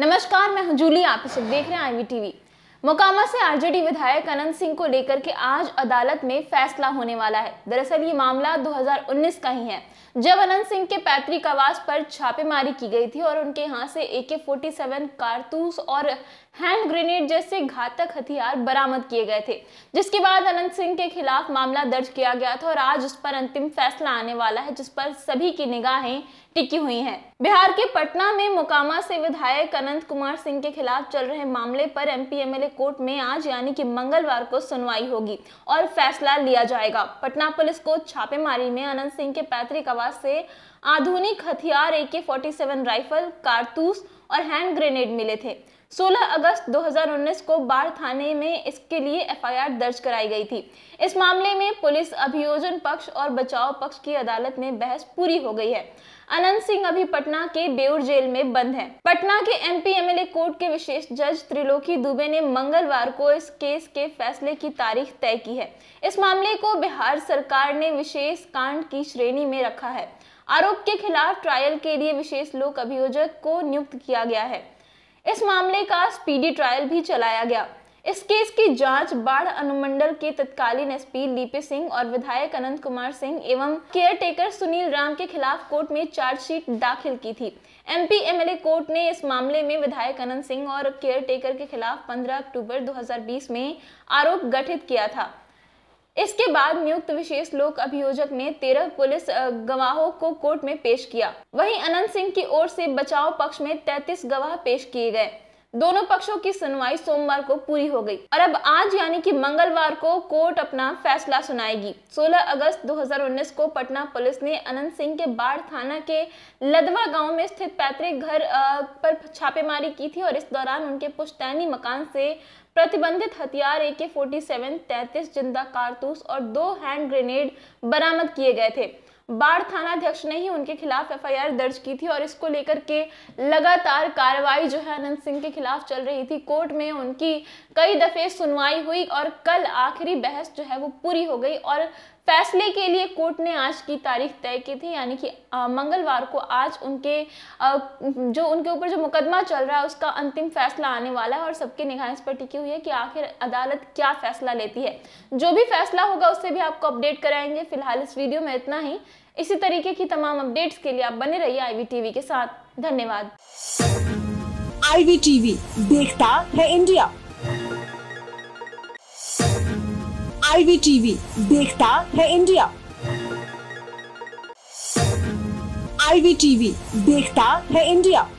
नमस्कार मैं हूं जूली आप इसे देख रहे हैं आईवी टीवी मोकामा से आरजेडी विधायक अनंत सिंह को लेकर के आज अदालत में फैसला होने वाला है दरअसल ये मामला 2019 का ही है जब अनंत सिंह के पैतृक आवास पर छापेमारी की गई थी और उनके यहाँ से ए के कारतूस और हैंड ग्रेनेड जैसे घातक हथियार बरामद किए गए थे जिसके बाद अनंत सिंह के खिलाफ मामला दर्ज किया गया था और आज उस पर अंतिम फैसला आने वाला है जिस पर सभी की निगाहें टिकी हुई हैं बिहार के पटना में मोकामा से विधायक अनंत कुमार सिंह के खिलाफ चल रहे मामले पर एमपी एमएलए कोर्ट में आज यानी कि मंगलवार को सुनवाई होगी और फैसला लिया जाएगा पटना पुलिस को छापेमारी में अनंत सिंह के पैतृक आवास से आधुनिक हथियार ए के राइफल कारतूस और हैंड ग्रेनेड मिले थे 16 अगस्त 2019 को बाढ़ थाने में इसके लिए एफआईआर दर्ज कराई गई थी इस मामले में पुलिस अभियोजन पक्ष और बचाव पक्ष की अदालत में बहस पूरी हो गई है अनंत सिंह अभी पटना के बेउर जेल में बंद है पटना के एमपी एमएलए कोर्ट के विशेष जज त्रिलोकी दुबे ने मंगलवार को इस केस के फैसले की तारीख तय की है इस मामले को बिहार सरकार ने विशेष कांड की श्रेणी में रखा है आरोप के खिलाफ ट्रायल के लिए विशेष लोक अभियोजक को नियुक्त किया गया है इस मामले का स्पीडी ट्रायल भी चलाया गया इस केस की जांच बाढ़ अनुमंडल के तत्कालीन एसपी लीपी सिंह और विधायक अनंत कुमार सिंह एवं केयर टेकर सुनील राम के खिलाफ कोर्ट में चार्जशीट दाखिल की थी एमपी एमएलए कोर्ट ने इस मामले में विधायक अनंत सिंह और केयर टेकर के खिलाफ 15 अक्टूबर 2020 में आरोप गठित किया था इसके बाद नियुक्त विशेष लोक अभियोजक ने तेरह पुलिस गवाहों को कोर्ट में पेश किया वहीं अनंत सिंह की ओर से बचाव पक्ष में तैतीस गवाह पेश किए गए दोनों पक्षों की सुनवाई सोमवार को पूरी हो गई और अब आज यानी कि मंगलवार को कोर्ट अपना फैसला सुनाएगी 16 अगस्त 2019 को पटना पुलिस ने अनंत सिंह के बाढ़ थाना के लदवा गांव में स्थित पैतृक घर पर छापेमारी की थी और इस दौरान उनके पुश्तैनी मकान से प्रतिबंधित हथियार ए के फोर्टी सेवन जिंदा कारतूस और दो हैंड ग्रेनेड बरामद किए गए थे बाढ़ थानाध्यक्ष ने ही उनके खिलाफ एफआईआर दर्ज की थी और इसको लेकर के लगातार कार्रवाई जो है अनंत सिंह के खिलाफ चल रही थी कोर्ट में उनकी कई दफे सुनवाई हुई और कल आखिरी बहस जो है वो पूरी हो गई और फैसले के लिए कोर्ट ने आज की तारीख तय की थी यानी कि मंगलवार को आज उनके आ, जो उनके ऊपर जो मुकदमा चल रहा है उसका अंतिम फैसला आने वाला है और सबकी निगाह इस पर टिकी हुई है कि आखिर अदालत क्या फैसला लेती है जो भी फैसला होगा उससे भी आपको अपडेट कराएंगे फिलहाल इस वीडियो में इतना ही इसी तरीके की तमाम अपडेट्स के लिए आप बने रहिए आईवी टीवी के साथ धन्यवाद आईवी टीवी देखता है इंडिया आईवी टीवी देखता है इंडिया आईवी टीवी देखता है इंडिया